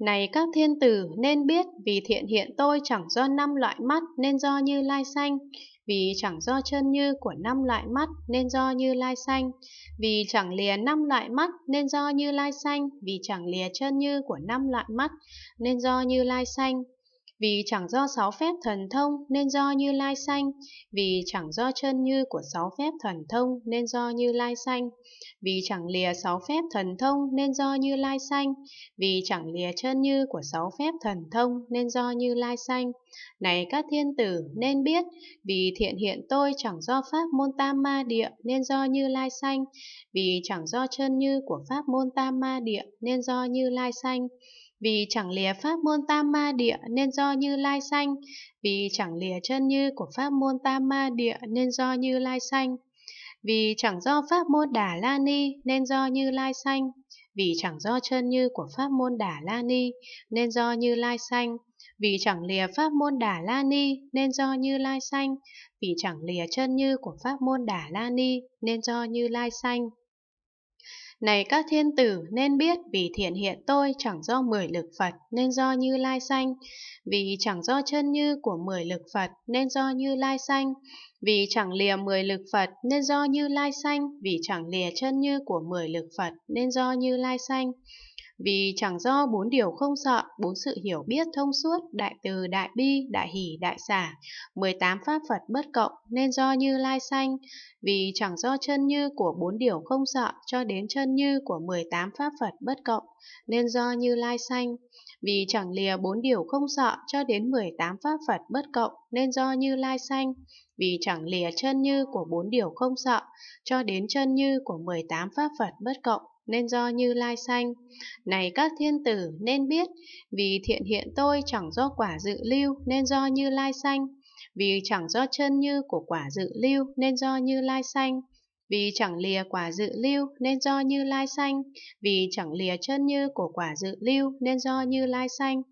Này các thiên tử nên biết vì thiện hiện tôi chẳng do năm loại mắt nên do như lai xanh, vì chẳng do chân như của năm loại mắt nên do như lai xanh, vì chẳng lìa năm loại mắt nên do như lai xanh, vì chẳng lìa chân như của năm loại mắt nên do như lai xanh, vì chẳng do sáu phép thần thông nên do Như Lai sanh, vì chẳng do chân như của sáu phép thần thông nên do Như Lai sanh, vì chẳng lìa sáu phép thần thông nên do Như Lai sanh, vì chẳng lìa chân như của sáu phép thần thông nên do Như Lai sanh. Này các thiên tử nên biết, vì thiện hiện tôi chẳng do pháp môn tam ma địa nên do Như Lai sanh, vì chẳng do chân như của pháp môn tam ma địa nên do Như Lai sanh vì chẳng lìa pháp môn tam ma địa nên do như lai sanh, vì chẳng lìa chân như của pháp môn tam ma địa nên do như lai sanh, vì chẳng do pháp môn đà la ni nên do như lai sanh, vì chẳng do chân như của pháp môn đà la ni nên do như lai sanh, vì chẳng lìa pháp môn đà la ni nên do như lai sanh, vì chẳng lìa chân như của pháp môn đà la ni nên do như lai sanh. Này các thiên tử nên biết vì thiện hiện tôi chẳng do mười lực Phật nên do như lai sanh, vì chẳng do chân như của mười lực Phật nên do như lai sanh, vì chẳng lìa mười lực Phật nên do như lai sanh, vì chẳng lìa chân như của mười lực Phật nên do như lai sanh. Vì chẳng do bốn điều không sợ, bốn sự hiểu biết thông suốt, đại từ, đại bi, đại hỷ, đại xả, 18 pháp Phật bất cộng, nên do như lai sanh. Vì chẳng do chân như của bốn điều không sợ, cho đến chân như của 18 pháp Phật bất cộng, nên do như lai sanh. Vì chẳng lìa bốn điều không sợ cho đến 18 pháp Phật bất cộng nên do Như Lai sanh. Vì chẳng lìa chân như của bốn điều không sợ cho đến chân như của 18 pháp Phật bất cộng nên do Như Lai sanh. Này các thiên tử nên biết, vì thiện hiện tôi chẳng do quả dự lưu nên do Như Lai sanh. Vì chẳng do chân như của quả dự lưu nên do Như Lai sanh vì chẳng lìa quả dự lưu nên do Như Lai xanh vì chẳng lìa chân như của quả dự lưu nên do Như Lai xanh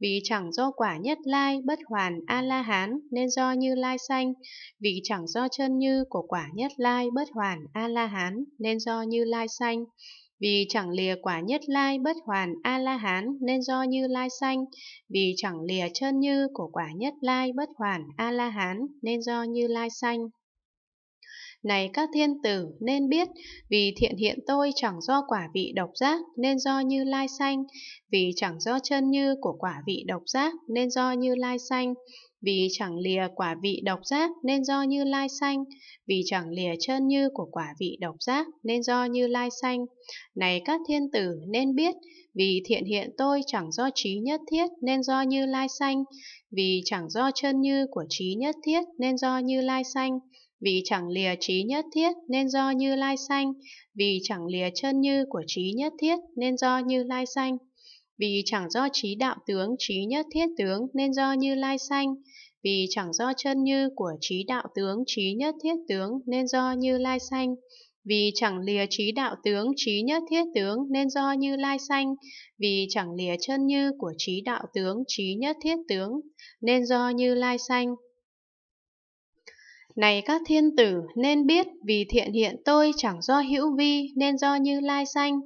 vì chẳng do quả nhất lai bất hoàn a la hán nên do Như Lai xanh vì chẳng do chân như của quả nhất lai bất hoàn a la hán nên do Như Lai xanh Vì chẳng lìa quả nhất lai bất hoàn A-la-hán nên do như lai xanh Vì chẳng lìa chân như của quả nhất lai bất hoàn A-la-hán nên do như lai xanh này các thiên tử, nên biết, vì thiện hiện tôi chẳng do quả vị độc giác, nên do như lai xanh, vì chẳng do chân như của quả vị độc giác, nên do như lai xanh, vì chẳng lìa quả vị độc giác, nên do như lai xanh, vì chẳng lìa chân như của quả vị độc giác, nên do như lai xanh. Này các thiên tử, nên biết, vì thiện hiện tôi chẳng do trí nhất thiết nên do như lai xanh, vì chẳng do chân như của trí nhất thiết nên do như lai xanh, vì chẳng lìa trí nhất thiết nên do Như Lai sanh, vì chẳng lìa chân như của trí nhất thiết nên do Như Lai sanh, vì chẳng do trí đạo tướng trí nhất thiết tướng nên do Như Lai sanh, vì chẳng do chân như của trí đạo tướng trí nhất thiết tướng nên do Như Lai sanh, vì chẳng lìa trí đạo tướng trí nhất thiết tướng nên do Như Lai sanh, vì chẳng lìa chân như của trí đạo tướng trí nhất thiết tướng nên do Như Lai sanh. Này các thiên tử, nên biết vì thiện hiện tôi chẳng do hữu vi nên do như lai sanh,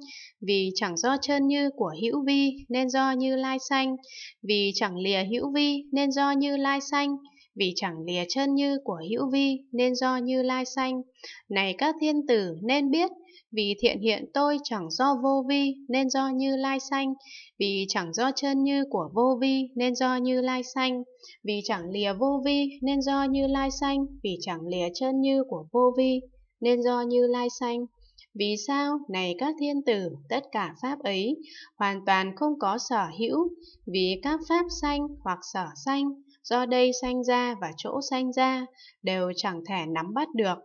vì chẳng do chân như của hữu vi nên do như lai sanh, vì chẳng lìa hữu vi nên do như lai sanh vì chẳng lìa chân như của hữu vi nên do như lai sanh. Này các thiên tử nên biết, vì thiện hiện tôi chẳng do vô vi nên do như lai sanh, vì chẳng do chân như của vô vi nên do như lai sanh, vì chẳng lìa vô vi nên do như lai sanh, vì chẳng lìa chân như của vô vi nên do như lai sanh. Vì sao, này các thiên tử, tất cả pháp ấy hoàn toàn không có sở hữu, vì các pháp sanh hoặc sở sanh do đây sanh ra và chỗ sanh ra đều chẳng thể nắm bắt được